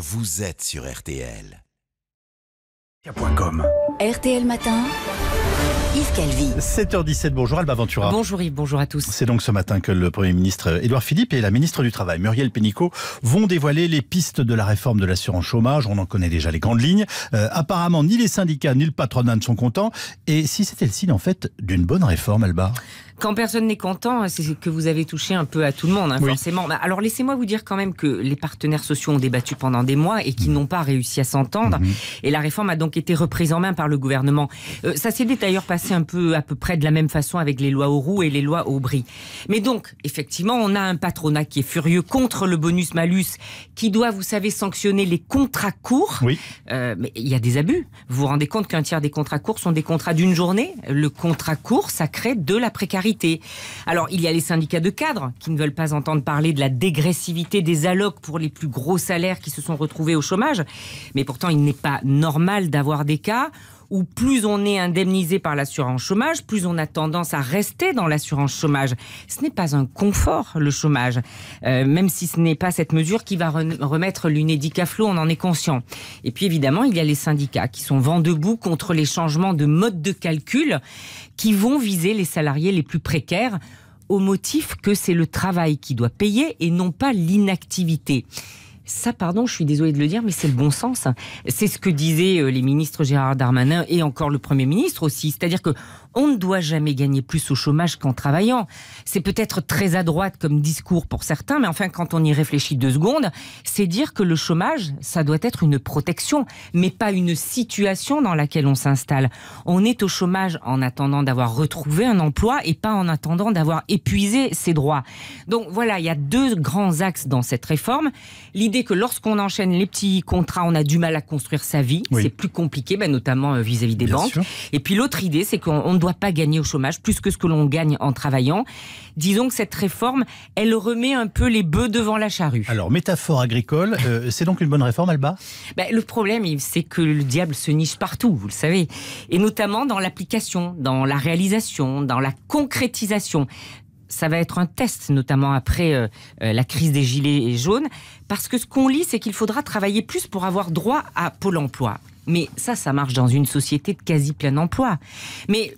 Vous êtes sur RTL. RTL Matin. Yves Calvi. 7h17, bonjour Alba Ventura. Bonjour Yves, bonjour à tous. C'est donc ce matin que le Premier ministre Édouard Philippe et la ministre du Travail, Muriel Pénicaud, vont dévoiler les pistes de la réforme de l'assurance chômage. On en connaît déjà les grandes lignes. Euh, apparemment, ni les syndicats ni le patronat ne sont contents. Et si c'était le signe, en fait, d'une bonne réforme, Alba quand personne n'est content, c'est que vous avez touché un peu à tout le monde, hein, forcément. Bah, alors laissez-moi vous dire quand même que les partenaires sociaux ont débattu pendant des mois et qui n'ont pas réussi à s'entendre. Mhm. Et la réforme a donc été reprise en main par le gouvernement. Euh, ça s'est d'ailleurs passé un peu à peu près de la même façon avec les lois roues et les lois Aubry. Mais donc, effectivement, on a un patronat qui est furieux contre le bonus-malus, qui doit, vous savez, sanctionner les contrats courts. Oui. Euh, mais il y a des abus. Vous vous rendez compte qu'un tiers des contrats courts sont des contrats d'une journée. Le contrat court, ça crée de la précarité alors, il y a les syndicats de cadres qui ne veulent pas entendre parler de la dégressivité des allocs pour les plus gros salaires qui se sont retrouvés au chômage. Mais pourtant, il n'est pas normal d'avoir des cas où plus on est indemnisé par l'assurance chômage, plus on a tendance à rester dans l'assurance chômage. Ce n'est pas un confort, le chômage, euh, même si ce n'est pas cette mesure qui va remettre l'UNEDIC à flot, on en est conscient. Et puis évidemment, il y a les syndicats qui sont vent debout contre les changements de mode de calcul qui vont viser les salariés les plus précaires au motif que c'est le travail qui doit payer et non pas l'inactivité. Ça, pardon, je suis désolé de le dire, mais c'est le bon sens. C'est ce que disaient euh, les ministres Gérard Darmanin et encore le Premier ministre aussi. C'est-à-dire que on ne doit jamais gagner plus au chômage qu'en travaillant. C'est peut-être très à droite comme discours pour certains, mais enfin, quand on y réfléchit deux secondes, c'est dire que le chômage, ça doit être une protection, mais pas une situation dans laquelle on s'installe. On est au chômage en attendant d'avoir retrouvé un emploi et pas en attendant d'avoir épuisé ses droits. Donc voilà, il y a deux grands axes dans cette réforme que lorsqu'on enchaîne les petits contrats, on a du mal à construire sa vie. C'est plus compliqué, bah, notamment euh, vis-à-vis des banques. Et puis l'autre idée, c'est qu'on ne doit pas gagner au chômage plus que ce que l'on gagne en travaillant. Disons que cette réforme, elle remet un peu les bœufs devant la charrue. Alors, métaphore agricole, euh, c'est donc une bonne réforme, Alba bah, Le problème, c'est que le diable se niche partout, vous le savez. Et notamment dans l'application, dans la réalisation, dans la concrétisation ça va être un test, notamment après euh, euh, la crise des gilets jaunes, parce que ce qu'on lit, c'est qu'il faudra travailler plus pour avoir droit à Pôle emploi. Mais ça, ça marche dans une société de quasi plein emploi. Mais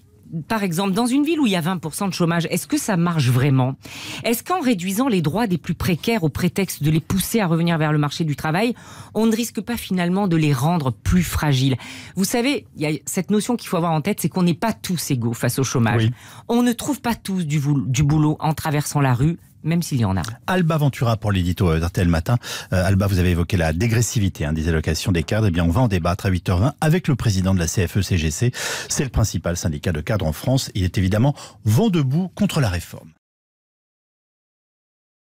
par exemple, dans une ville où il y a 20% de chômage, est-ce que ça marche vraiment Est-ce qu'en réduisant les droits des plus précaires au prétexte de les pousser à revenir vers le marché du travail, on ne risque pas finalement de les rendre plus fragiles Vous savez, il y a cette notion qu'il faut avoir en tête, c'est qu'on n'est pas tous égaux face au chômage. On ne trouve pas tous du boulot en traversant la rue même s'il y en a. Alba Ventura pour l'édito euh, d'RTL Matin. Euh, Alba, vous avez évoqué la dégressivité hein, des allocations des cadres. Eh bien, on va en débattre à 8h20 avec le président de la CFE-CGC. E C'est le principal syndicat de cadres en France. Il est évidemment vent debout contre la réforme.